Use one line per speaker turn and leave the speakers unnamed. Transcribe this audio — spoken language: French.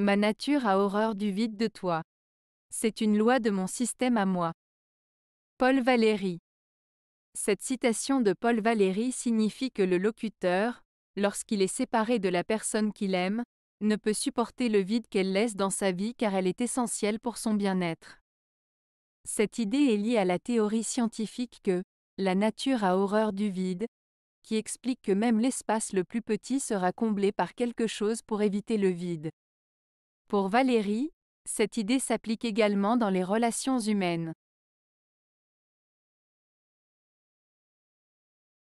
Ma nature a horreur du vide de toi. C'est une loi de mon système à moi. Paul Valéry. Cette citation de Paul Valéry signifie que le locuteur, lorsqu'il est séparé de la personne qu'il aime, ne peut supporter le vide qu'elle laisse dans sa vie car elle est essentielle pour son bien-être. Cette idée est liée à la théorie scientifique que la nature a horreur du vide, qui explique que même l'espace le plus petit sera comblé par quelque chose pour éviter le vide. Pour Valérie, cette idée s'applique également dans les relations humaines.